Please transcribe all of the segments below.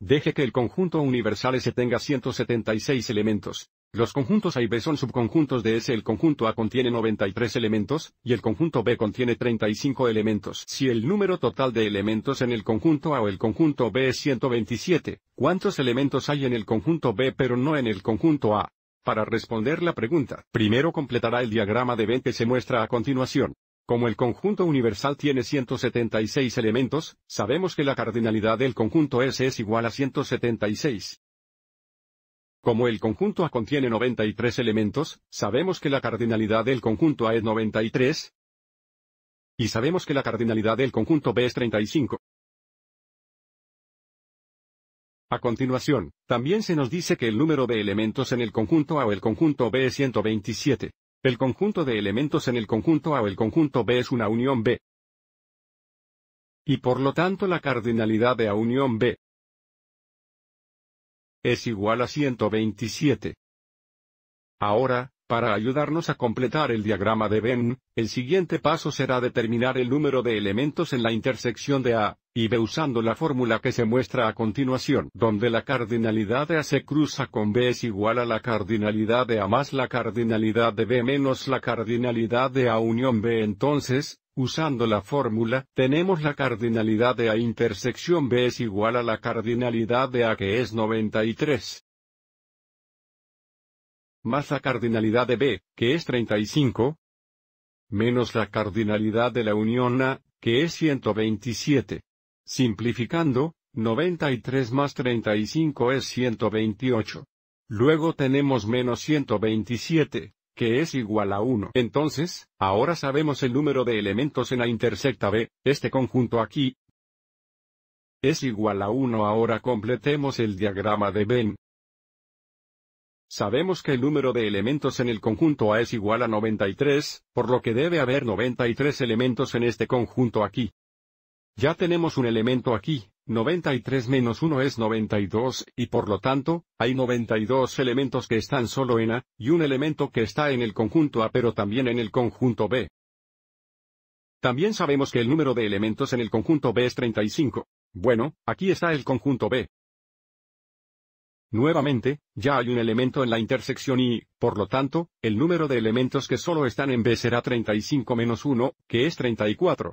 Deje que el conjunto universal S tenga 176 elementos. Los conjuntos A y B son subconjuntos de S. El conjunto A contiene 93 elementos, y el conjunto B contiene 35 elementos. Si el número total de elementos en el conjunto A o el conjunto B es 127, ¿cuántos elementos hay en el conjunto B pero no en el conjunto A? Para responder la pregunta, primero completará el diagrama de Venn que se muestra a continuación. Como el conjunto universal tiene 176 elementos, sabemos que la cardinalidad del conjunto S es igual a 176. Como el conjunto A contiene 93 elementos, sabemos que la cardinalidad del conjunto A es 93. Y sabemos que la cardinalidad del conjunto B es 35. A continuación, también se nos dice que el número de elementos en el conjunto A o el conjunto B es 127. El conjunto de elementos en el conjunto A o el conjunto B es una unión B. Y por lo tanto la cardinalidad de A unión B es igual a 127. Ahora, para ayudarnos a completar el diagrama de Venn, el siguiente paso será determinar el número de elementos en la intersección de A y B usando la fórmula que se muestra a continuación, donde la cardinalidad de A se cruza con B es igual a la cardinalidad de A más la cardinalidad de B menos la cardinalidad de A unión B. Entonces, usando la fórmula, tenemos la cardinalidad de A intersección B es igual a la cardinalidad de A que es 93 más la cardinalidad de B, que es 35, menos la cardinalidad de la unión A, que es 127. Simplificando, 93 más 35 es 128. Luego tenemos menos 127, que es igual a 1. Entonces, ahora sabemos el número de elementos en la intersecta B, este conjunto aquí, es igual a 1. Ahora completemos el diagrama de Ben. Sabemos que el número de elementos en el conjunto A es igual a 93, por lo que debe haber 93 elementos en este conjunto aquí. Ya tenemos un elemento aquí, 93 menos 1 es 92, y por lo tanto, hay 92 elementos que están solo en A, y un elemento que está en el conjunto A pero también en el conjunto B. También sabemos que el número de elementos en el conjunto B es 35. Bueno, aquí está el conjunto B. Nuevamente, ya hay un elemento en la intersección y, por lo tanto, el número de elementos que solo están en B será 35 menos 1, que es 34.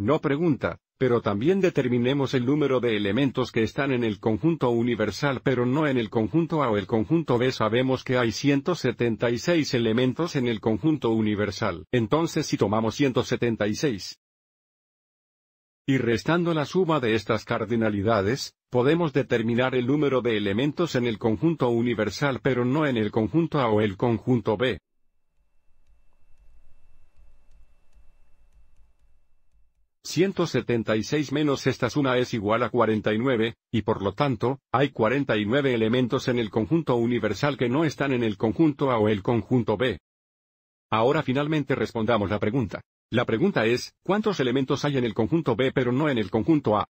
No pregunta, pero también determinemos el número de elementos que están en el conjunto universal pero no en el conjunto A o el conjunto B. Sabemos que hay 176 elementos en el conjunto universal. Entonces si tomamos 176 y restando la suma de estas cardinalidades, podemos determinar el número de elementos en el conjunto universal pero no en el conjunto A o el conjunto B. 176 menos esta suma es igual a 49, y por lo tanto, hay 49 elementos en el conjunto universal que no están en el conjunto A o el conjunto B. Ahora finalmente respondamos la pregunta. La pregunta es, ¿cuántos elementos hay en el conjunto B pero no en el conjunto A?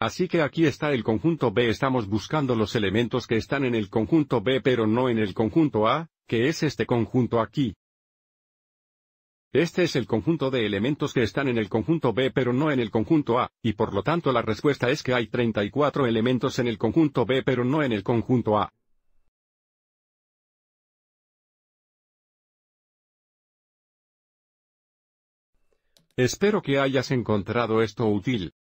Así que aquí está el conjunto B, estamos buscando los elementos que están en el conjunto B pero no en el conjunto A, que es este conjunto aquí. Este es el conjunto de elementos que están en el conjunto B pero no en el conjunto A, y por lo tanto la respuesta es que hay 34 elementos en el conjunto B pero no en el conjunto A. Espero que hayas encontrado esto útil.